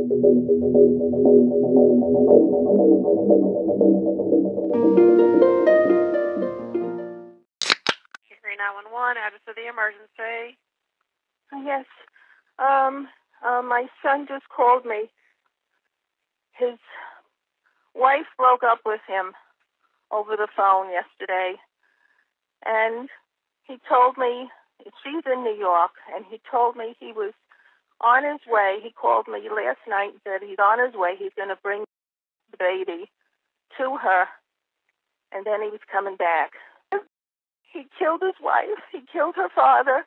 911, address of the emergency. Uh, yes. Um, uh, my son just called me. His wife broke up with him over the phone yesterday. And he told me, she's in New York, and he told me he was on his way. He called me last night and said he's on his way. He's going to bring the baby to her, and then he was coming back. He killed his wife. He killed her father,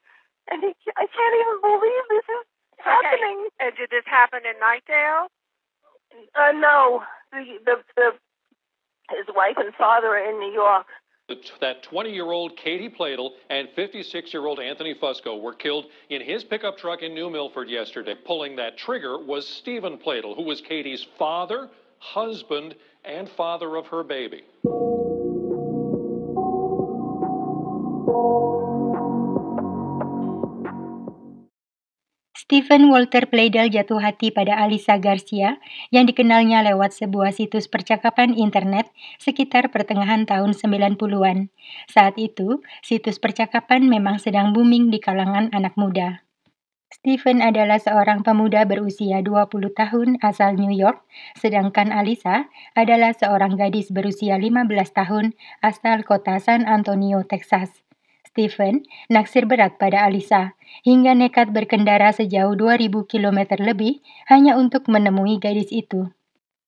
and he, I can't even believe this is happening. Okay. And did this happen in Nightdale? Uh, no, the, the the his wife and father are in New York. That 20 year old Katie Platel and 56 year old Anthony Fusco were killed in his pickup truck in New Milford yesterday. Pulling that trigger was Stephen Platel, who was Katie's father, husband, and father of her baby. Stephen Walter Pleidel jatuh hati pada Alisa Garcia yang dikenalnya lewat sebuah situs percakapan internet sekitar pertengahan tahun 90-an. Saat itu, situs percakapan memang sedang booming di kalangan anak muda. Stephen adalah seorang pemuda berusia 20 tahun asal New York, sedangkan Alisa adalah seorang gadis berusia 15 tahun asal kota San Antonio, Texas. Stephen, naksir berat pada Alisa, hingga nekat berkendara sejauh 2000 km lebih hanya untuk menemui gadis itu.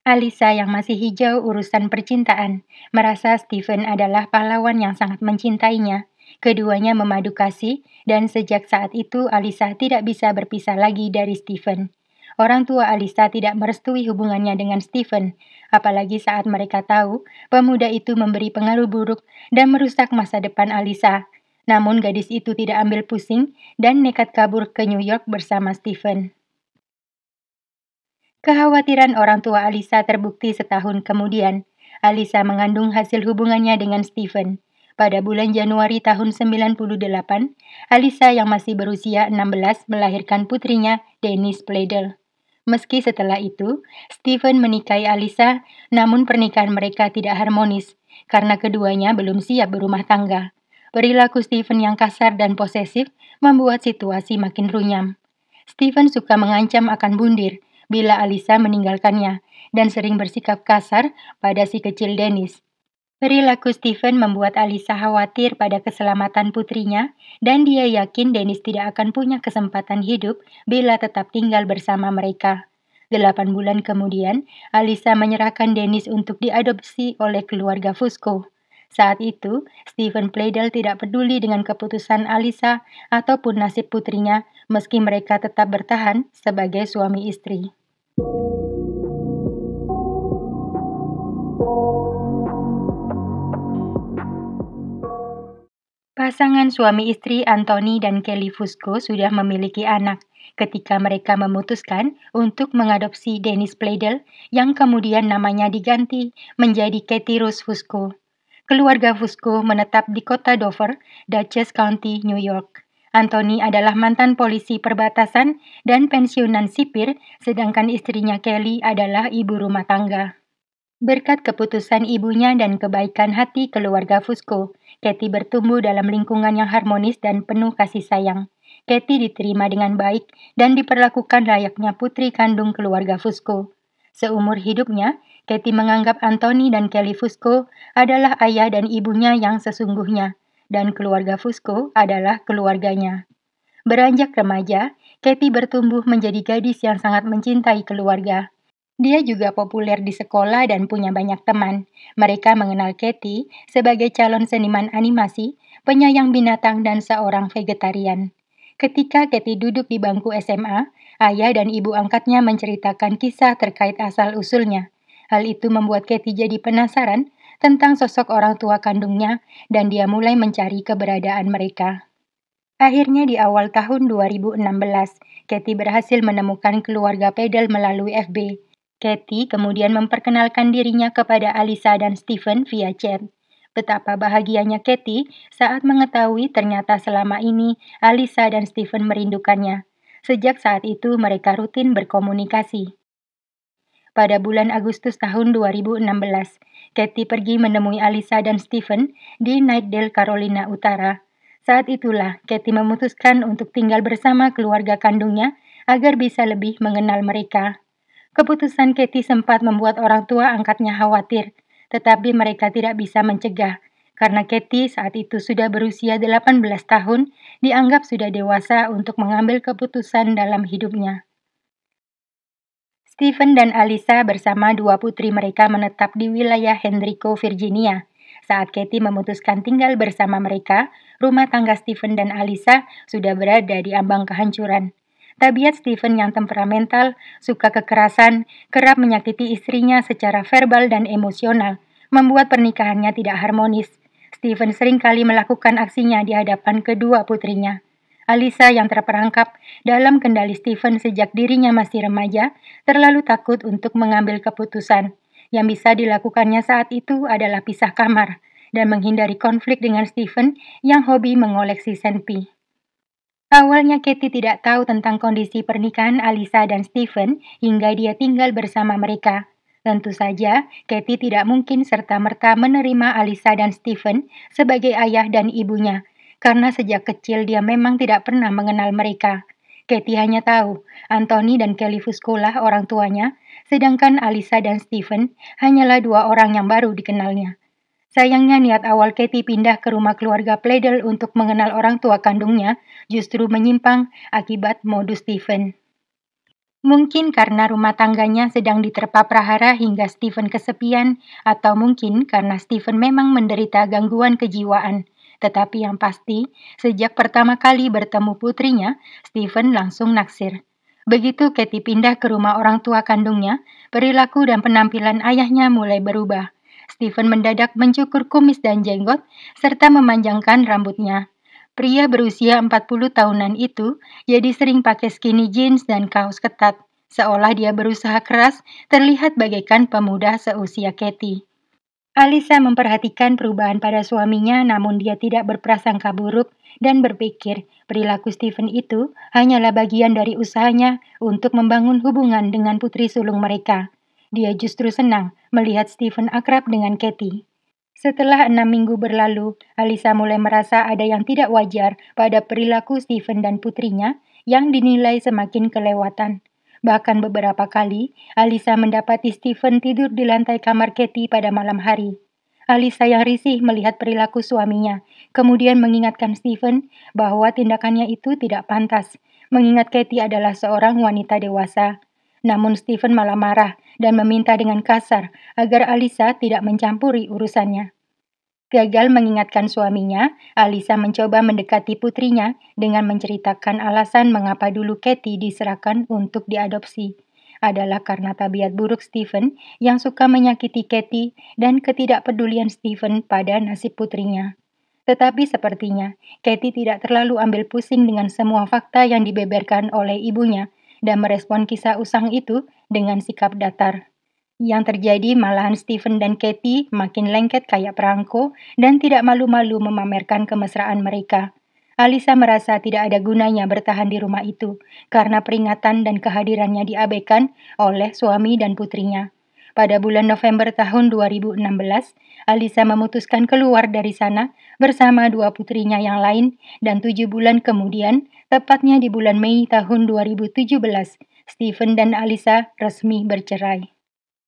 Alisa yang masih hijau urusan percintaan, merasa Stephen adalah pahlawan yang sangat mencintainya. Keduanya memadu kasih, dan sejak saat itu Alisa tidak bisa berpisah lagi dari Stephen orang tua Alisa tidak merestui hubungannya dengan Stephen, apalagi saat mereka tahu pemuda itu memberi pengaruh buruk dan merusak masa depan Alisa, namun gadis itu tidak ambil pusing dan nekat kabur ke New York bersama Stephen. Kekhawatiran orang tua Alisa terbukti setahun kemudian. Alisa mengandung hasil hubungannya dengan Stephen. Pada bulan Januari tahun 98, Alisa yang masih berusia 16 melahirkan putrinya, Dennis Pledel. Meski setelah itu, Stephen menikahi Alisa, namun pernikahan mereka tidak harmonis karena keduanya belum siap berumah tangga. Perilaku Stephen yang kasar dan posesif membuat situasi makin runyam. Stephen suka mengancam akan bundir bila Alisa meninggalkannya dan sering bersikap kasar pada si kecil Dennis. Perilaku Stephen membuat Alisa khawatir pada keselamatan putrinya dan dia yakin Dennis tidak akan punya kesempatan hidup bila tetap tinggal bersama mereka. Delapan bulan kemudian, Alisa menyerahkan Dennis untuk diadopsi oleh keluarga Fusco. Saat itu, Stephen Pleidel tidak peduli dengan keputusan Alisa ataupun nasib putrinya, meski mereka tetap bertahan sebagai suami istri. Pasangan suami istri Anthony dan Kelly Fusco sudah memiliki anak ketika mereka memutuskan untuk mengadopsi Dennis Pleidel yang kemudian namanya diganti menjadi Katie Rose Fusco. Keluarga Fusco menetap di kota Dover, Dutchess County, New York. Anthony adalah mantan polisi perbatasan dan pensiunan sipir, sedangkan istrinya Kelly adalah ibu rumah tangga. Berkat keputusan ibunya dan kebaikan hati keluarga Fusco, Katie bertumbuh dalam lingkungan yang harmonis dan penuh kasih sayang. Katie diterima dengan baik dan diperlakukan layaknya putri kandung keluarga Fusco. Seumur hidupnya, Katy menganggap Anthony dan Kelly Fusco adalah ayah dan ibunya yang sesungguhnya, dan keluarga Fusco adalah keluarganya. Beranjak remaja, Katy bertumbuh menjadi gadis yang sangat mencintai keluarga. Dia juga populer di sekolah dan punya banyak teman. Mereka mengenal Katy sebagai calon seniman animasi, penyayang binatang, dan seorang vegetarian. Ketika Kathy duduk di bangku SMA, ayah dan ibu angkatnya menceritakan kisah terkait asal-usulnya. Hal itu membuat Kathy jadi penasaran tentang sosok orang tua kandungnya dan dia mulai mencari keberadaan mereka. Akhirnya di awal tahun 2016, Kathy berhasil menemukan keluarga Pedal melalui FB. Kathy kemudian memperkenalkan dirinya kepada Alisa dan Stephen via chat. Betapa bahagianya Kathy saat mengetahui ternyata selama ini Alisa dan Stephen merindukannya. Sejak saat itu mereka rutin berkomunikasi. Pada bulan Agustus tahun 2016, Kathy pergi menemui Alisa dan Stephen di Nightdale, Carolina Utara. Saat itulah Kathy memutuskan untuk tinggal bersama keluarga kandungnya agar bisa lebih mengenal mereka. Keputusan Kathy sempat membuat orang tua angkatnya khawatir, tetapi mereka tidak bisa mencegah karena Kathy saat itu sudah berusia 18 tahun, dianggap sudah dewasa untuk mengambil keputusan dalam hidupnya. Stephen dan Alisa bersama dua putri mereka menetap di wilayah Hendrico, Virginia. Saat Katie memutuskan tinggal bersama mereka, rumah tangga Stephen dan Alisa sudah berada di ambang kehancuran. Tabiat Stephen yang temperamental, suka kekerasan, kerap menyakiti istrinya secara verbal dan emosional, membuat pernikahannya tidak harmonis. Stephen seringkali melakukan aksinya di hadapan kedua putrinya. Alisa yang terperangkap dalam kendali Stephen sejak dirinya masih remaja, terlalu takut untuk mengambil keputusan. Yang bisa dilakukannya saat itu adalah pisah kamar dan menghindari konflik dengan Stephen yang hobi mengoleksi senpi. Awalnya Katie tidak tahu tentang kondisi pernikahan Alisa dan Stephen hingga dia tinggal bersama mereka. Tentu saja, Katie tidak mungkin serta-merta menerima Alisa dan Stephen sebagai ayah dan ibunya, karena sejak kecil dia memang tidak pernah mengenal mereka. Katie hanya tahu Anthony dan Kelly Fuscola orang tuanya, sedangkan Alisa dan Stephen hanyalah dua orang yang baru dikenalnya. Sayangnya niat awal Katie pindah ke rumah keluarga Pledel untuk mengenal orang tua kandungnya justru menyimpang akibat modus Stephen. Mungkin karena rumah tangganya sedang diterpa prahara hingga Stephen kesepian, atau mungkin karena Stephen memang menderita gangguan kejiwaan. Tetapi yang pasti, sejak pertama kali bertemu putrinya, Stephen langsung naksir. Begitu Katie pindah ke rumah orang tua kandungnya, perilaku dan penampilan ayahnya mulai berubah. Stephen mendadak mencukur kumis dan jenggot, serta memanjangkan rambutnya. Pria berusia 40 tahunan itu jadi sering pakai skinny jeans dan kaos ketat. Seolah dia berusaha keras, terlihat bagaikan pemuda seusia Katie. Alisa memperhatikan perubahan pada suaminya namun dia tidak berprasangka buruk dan berpikir perilaku Stephen itu hanyalah bagian dari usahanya untuk membangun hubungan dengan putri sulung mereka. Dia justru senang melihat Stephen akrab dengan Katie. Setelah enam minggu berlalu, Alisa mulai merasa ada yang tidak wajar pada perilaku Stephen dan putrinya yang dinilai semakin kelewatan. Bahkan beberapa kali, Alisa mendapati Stephen tidur di lantai kamar Katie pada malam hari. Alisa yang risih melihat perilaku suaminya, kemudian mengingatkan Stephen bahwa tindakannya itu tidak pantas, mengingat Katie adalah seorang wanita dewasa. Namun Stephen malah marah dan meminta dengan kasar agar Alisa tidak mencampuri urusannya. Gagal mengingatkan suaminya, Alisa mencoba mendekati putrinya dengan menceritakan alasan mengapa dulu Kathy diserahkan untuk diadopsi. Adalah karena tabiat buruk Stephen yang suka menyakiti Kathy dan ketidakpedulian Stephen pada nasib putrinya. Tetapi sepertinya, Kathy tidak terlalu ambil pusing dengan semua fakta yang dibeberkan oleh ibunya dan merespon kisah usang itu dengan sikap datar. Yang terjadi malahan Stephen dan Katie makin lengket kayak perangko dan tidak malu-malu memamerkan kemesraan mereka. Alisa merasa tidak ada gunanya bertahan di rumah itu karena peringatan dan kehadirannya diabaikan oleh suami dan putrinya. Pada bulan November tahun 2016, Alisa memutuskan keluar dari sana bersama dua putrinya yang lain dan tujuh bulan kemudian Tepatnya di bulan Mei tahun 2017, Stephen dan Alisa resmi bercerai.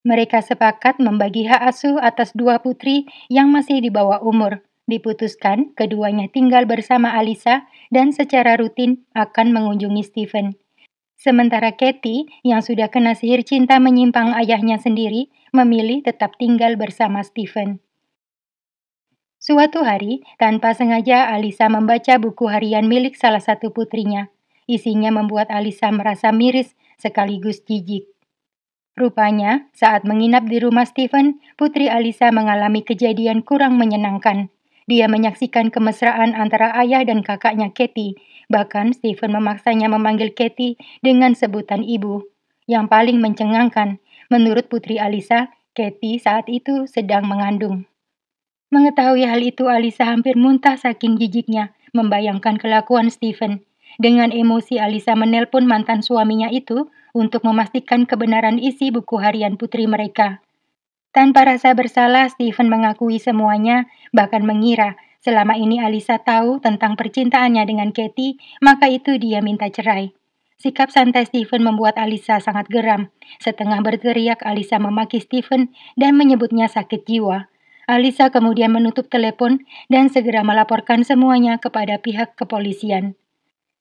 Mereka sepakat membagi hak asuh atas dua putri yang masih di bawah umur. Diputuskan keduanya tinggal bersama Alisa dan secara rutin akan mengunjungi Stephen. Sementara Kathy, yang sudah kena sihir cinta menyimpang ayahnya sendiri, memilih tetap tinggal bersama Stephen. Suatu hari, tanpa sengaja Alisa membaca buku harian milik salah satu putrinya. Isinya membuat Alisa merasa miris sekaligus jijik. Rupanya, saat menginap di rumah Stephen, putri Alisa mengalami kejadian kurang menyenangkan. Dia menyaksikan kemesraan antara ayah dan kakaknya Kathy. Bahkan Stephen memaksanya memanggil Kathy dengan sebutan ibu. Yang paling mencengangkan, menurut putri Alisa, Kathy saat itu sedang mengandung. Mengetahui hal itu, Alisa hampir muntah saking jijiknya membayangkan kelakuan Stephen. Dengan emosi Alisa menelpon mantan suaminya itu untuk memastikan kebenaran isi buku harian putri mereka. Tanpa rasa bersalah, Stephen mengakui semuanya, bahkan mengira selama ini Alisa tahu tentang percintaannya dengan Katie, maka itu dia minta cerai. Sikap santai Stephen membuat Alisa sangat geram. Setengah berteriak, Alisa memaki Stephen dan menyebutnya sakit jiwa. Alisa kemudian menutup telepon dan segera melaporkan semuanya kepada pihak kepolisian.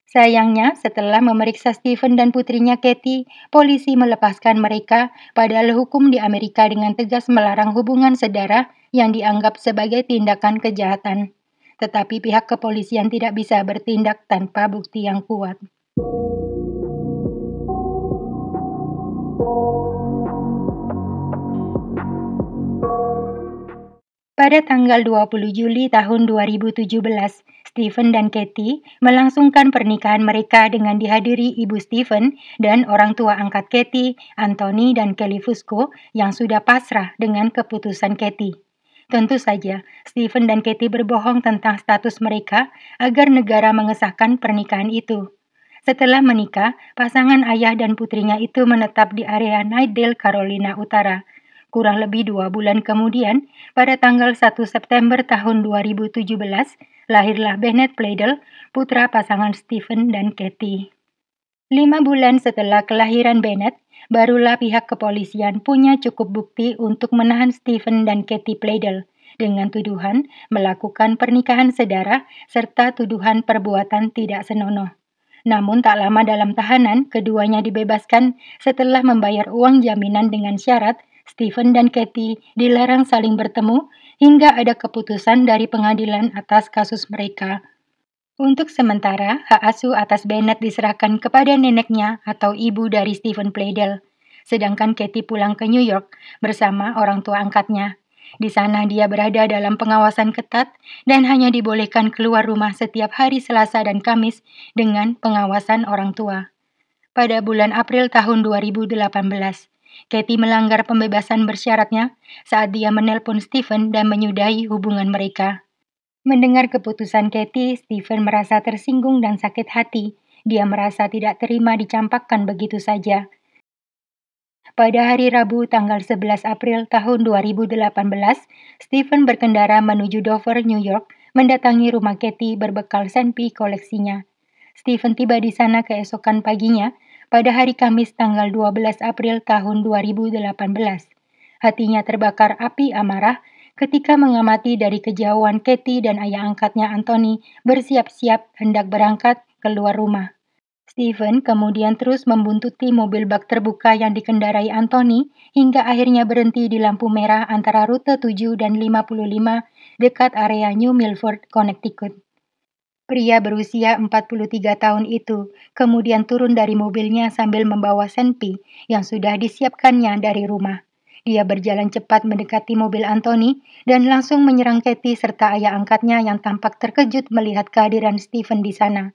Sayangnya, setelah memeriksa Stephen dan putrinya Katie, polisi melepaskan mereka, padahal hukum di Amerika dengan tegas melarang hubungan sedara yang dianggap sebagai tindakan kejahatan. Tetapi pihak kepolisian tidak bisa bertindak tanpa bukti yang kuat. Pada tanggal 20 Juli tahun 2017, Stephen dan Katie melangsungkan pernikahan mereka dengan dihadiri ibu Stephen dan orang tua angkat Katie, Anthony dan Kelly Fusco yang sudah pasrah dengan keputusan Katie. Tentu saja, Stephen dan Katie berbohong tentang status mereka agar negara mengesahkan pernikahan itu. Setelah menikah, pasangan ayah dan putrinya itu menetap di area Nidale, Carolina Utara, kurang lebih dua bulan kemudian, pada tanggal 1 September tahun 2017, lahirlah Bennett Pleidel, putra pasangan Stephen dan kathy Lima bulan setelah kelahiran Bennett, barulah pihak kepolisian punya cukup bukti untuk menahan Stephen dan kathy Pleidel dengan tuduhan melakukan pernikahan sedara serta tuduhan perbuatan tidak senonoh. Namun tak lama dalam tahanan, keduanya dibebaskan setelah membayar uang jaminan dengan syarat Stephen dan Kathy dilarang saling bertemu hingga ada keputusan dari pengadilan atas kasus mereka. Untuk sementara, hak asuh atas Bennett diserahkan kepada neneknya atau ibu dari Stephen Pledel, sedangkan Kathy pulang ke New York bersama orang tua angkatnya. Di sana dia berada dalam pengawasan ketat dan hanya dibolehkan keluar rumah setiap hari Selasa dan Kamis dengan pengawasan orang tua. Pada bulan April tahun 2018, Katie melanggar pembebasan bersyaratnya saat dia menelpon Stephen dan menyudahi hubungan mereka. Mendengar keputusan Katie, Stephen merasa tersinggung dan sakit hati. Dia merasa tidak terima dicampakkan begitu saja. Pada hari Rabu tanggal 11 April tahun 2018, Stephen berkendara menuju Dover, New York, mendatangi rumah Katie berbekal senpi koleksinya. Stephen tiba di sana keesokan paginya pada hari Kamis tanggal 12 April tahun 2018. Hatinya terbakar api amarah ketika mengamati dari kejauhan Kathy dan ayah angkatnya Anthony bersiap-siap hendak berangkat keluar rumah. Steven kemudian terus membuntuti mobil bak terbuka yang dikendarai Anthony hingga akhirnya berhenti di lampu merah antara rute 7 dan 55 dekat area New Milford, Connecticut. Pria berusia 43 tahun itu kemudian turun dari mobilnya sambil membawa senpi yang sudah disiapkannya dari rumah. Dia berjalan cepat mendekati mobil Anthony dan langsung menyerang Kathy serta ayah angkatnya yang tampak terkejut melihat kehadiran Stephen di sana.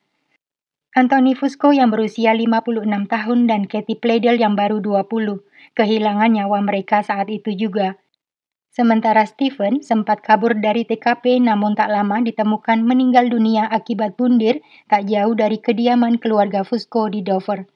Anthony Fusco yang berusia 56 tahun dan Kathy Pledel yang baru 20 kehilangan nyawa mereka saat itu juga Sementara Stephen sempat kabur dari TKP namun tak lama ditemukan meninggal dunia akibat bundir tak jauh dari kediaman keluarga Fusco di Dover.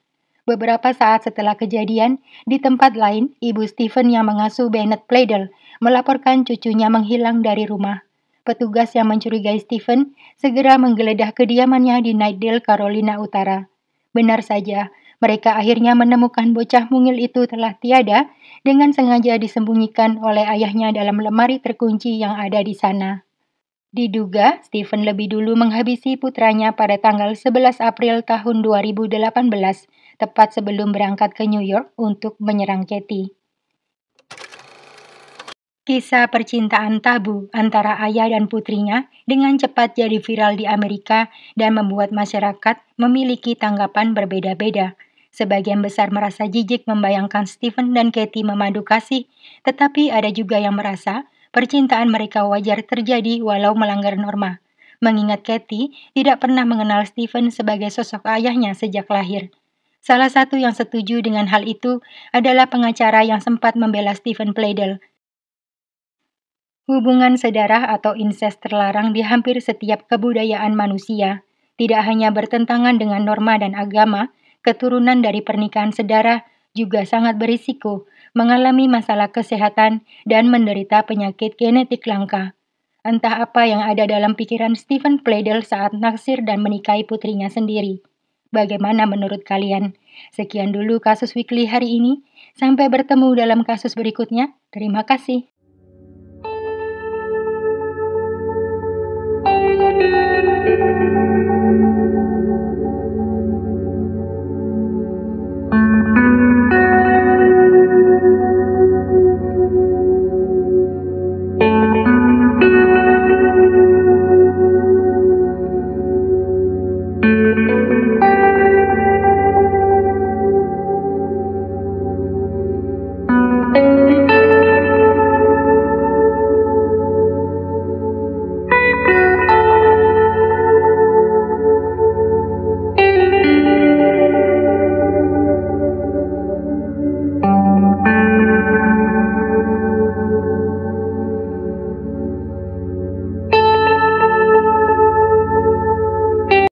Beberapa saat setelah kejadian, di tempat lain, ibu Stephen yang mengasuh Bennett Pledel melaporkan cucunya menghilang dari rumah. Petugas yang mencurigai Stephen segera menggeledah kediamannya di Nightdale, Carolina Utara. Benar saja, mereka akhirnya menemukan bocah mungil itu telah tiada dengan sengaja disembunyikan oleh ayahnya dalam lemari terkunci yang ada di sana. Diduga, Stephen lebih dulu menghabisi putranya pada tanggal 11 April tahun 2018, tepat sebelum berangkat ke New York untuk menyerang Katie. Kisah percintaan tabu antara ayah dan putrinya dengan cepat jadi viral di Amerika dan membuat masyarakat memiliki tanggapan berbeda-beda. Sebagian besar merasa jijik membayangkan Stephen dan Katie memandu kasih, tetapi ada juga yang merasa percintaan mereka wajar terjadi walau melanggar norma. Mengingat Katie tidak pernah mengenal Stephen sebagai sosok ayahnya sejak lahir. Salah satu yang setuju dengan hal itu adalah pengacara yang sempat membela Stephen Pledel, Hubungan sedarah atau incest terlarang di hampir setiap kebudayaan manusia, tidak hanya bertentangan dengan norma dan agama, keturunan dari pernikahan sedarah juga sangat berisiko mengalami masalah kesehatan dan menderita penyakit genetik langka. Entah apa yang ada dalam pikiran Stephen Pledel saat naksir dan menikahi putrinya sendiri. Bagaimana menurut kalian? Sekian dulu kasus weekly hari ini. Sampai bertemu dalam kasus berikutnya. Terima kasih. Thank you.